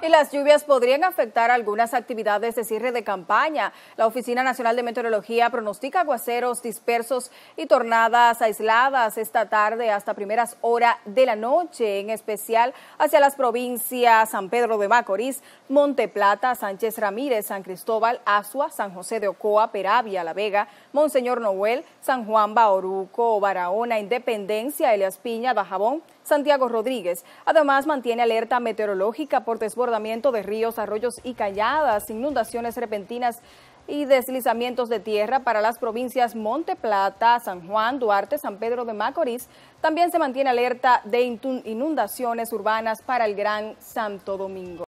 Y las lluvias podrían afectar algunas actividades de cierre de campaña. La Oficina Nacional de Meteorología pronostica aguaceros dispersos y tornadas aisladas esta tarde hasta primeras horas de la noche, en especial hacia las provincias San Pedro de Macorís, Plata, Sánchez Ramírez, San Cristóbal, Asua, San José de Ocoa, Peravia, La Vega, Monseñor Noel, San Juan Bauruco, Barahona, Independencia, Elias Piña, Bajabón, Santiago Rodríguez. Además, mantiene alerta meteorológica por desbordamiento de ríos, arroyos y calladas, inundaciones repentinas y deslizamientos de tierra para las provincias Monte Plata, San Juan, Duarte, San Pedro de Macorís. También se mantiene alerta de inundaciones urbanas para el Gran Santo Domingo.